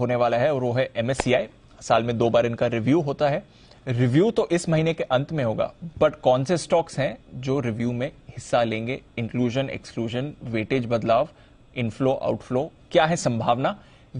होने वाला है और वो है एमएससीआई साल में दो बार इनका रिव्यू होता है रिव्यू तो इस महीने के अंत में होगा बट कौन से स्टॉक्स हैं जो रिव्यू में हिस्सा लेंगे इंक्लूजन एक्सक्लूजन वेटेज बदलाव इनफ्लो आउटफ्लो क्या है संभावना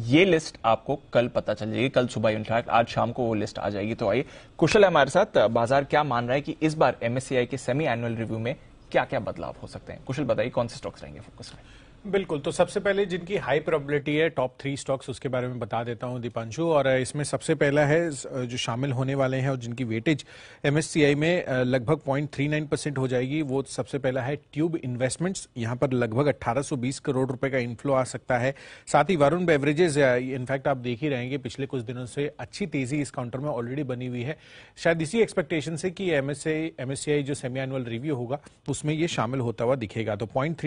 ये लिस्ट आपको कल पता चल जाएगी कल सुबह इनफैक्ट आज शाम को वो लिस्ट आ जाएगी तो आइए कुशल है हमारे साथ बाजार क्या मान रहा है कि इस बार एमएससीआई के सेमी एनुअल रिव्यू में क्या क्या बदलाव हो सकते हैं कुशल बताइए कौन से स्टॉक्स रहेंगे फोकस में बिल्कुल तो सबसे पहले जिनकी हाई प्रोबेबिलिटी है टॉप थ्री स्टॉक्स उसके बारे में बता देता हूं दीपांशु और इसमें सबसे पहला है जो शामिल होने वाले हैं और जिनकी वेटेज एमएससीआई में लगभग पॉइंट थ्री नाइन परसेंट हो जाएगी वो सबसे पहला है ट्यूब इन्वेस्टमेंट्स यहां पर लगभग अट्ठारह बीस करोड़ रुपए का इन्फ्लो आ सकता है साथ ही वरुण बेवरेजेज इनफैक्ट आप देख ही रहेंगे पिछले कुछ दिनों से अच्छी तेजी इस काउंटर में ऑलरेडी बनी हुई है शायद इसी एक्सपेक्टेशन से कि एमएससीआई जो सेमी एनुअल रिव्यू होगा उसमें यह शामिल होता हुआ दिखेगा तो पॉइंट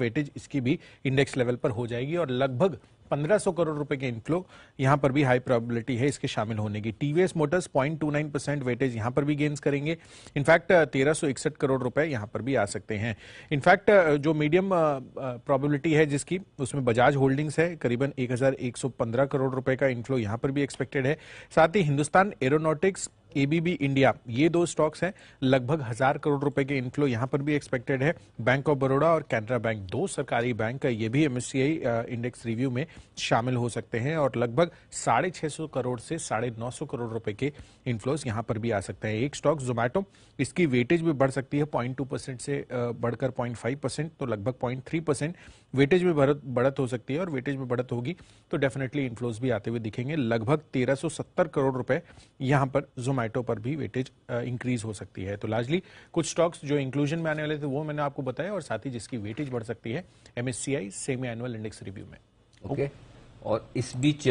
वेटेज इसकी भी इंडेक्स लेवल पर हो जाएगी और लगभग 1500 करोड़ रुपए के इनफ्लो यहां पर भी हाई प्रोबेबिलिटी है इसके शामिल होने की टीवीएस मोटर्स 0.29 परसेंट वेटेज यहां पर भी गेन्स करेंगे इनफैक्ट इकसठ करोड़ रुपए यहां पर भी आ सकते हैं इनफैक्ट जो मीडियम प्रोबेबिलिटी है जिसकी उसमें बजाज होल्डिंग्स है करीबन 1115 करोड़ रुपए का इनफ्लो यहां पर भी एक्सपेक्टेड है साथ ही हिंदुस्तान एरोनॉटिक्स एबीबी इंडिया ये दो स्टॉक्स हैं लगभग हजार करोड़ रुपए के इनफ्लो यहां पर भी एक्सपेक्टेड है बैंक ऑफ बड़ोडा और कैनरा बैंक दो सरकारी बैंक ये भी एमएससीआई इंडेक्स रिव्यू में शामिल हो सकते हैं और लगभग साढ़े छह सौ करोड़ से साढ़े नौ सौ करोड़ रुपए के इनफ्लोज यहां पर भी आ सकते हैं एक स्टॉक जोमैटो इसकी वेटेज भी बढ़ सकती है पॉइंट टू परसेंट से बढ़कर पॉइंट फाइव परसेंट तो लगभग पॉइंट थ्री परसेंट वेटेज में बढ़त हो सकती है और वेटेज में बढ़त होगी तो डेफिनेटली इन्फ्लोज भी आते हुए दिखेंगे लगभग तेरह सौ सत्तर करोड़ रुपए यहां पर जोमैटो पर भी वेटेज इंक्रीज हो सकती है तो लार्जली कुछ स्टॉक्स जो इंक्लूजन में आने वाले थे वो मैंने आपको बताया और साथ ही जिसकी वेटेज बढ़ सकती है MSCI semi annual index review में ओके okay? Oh. और इस बीच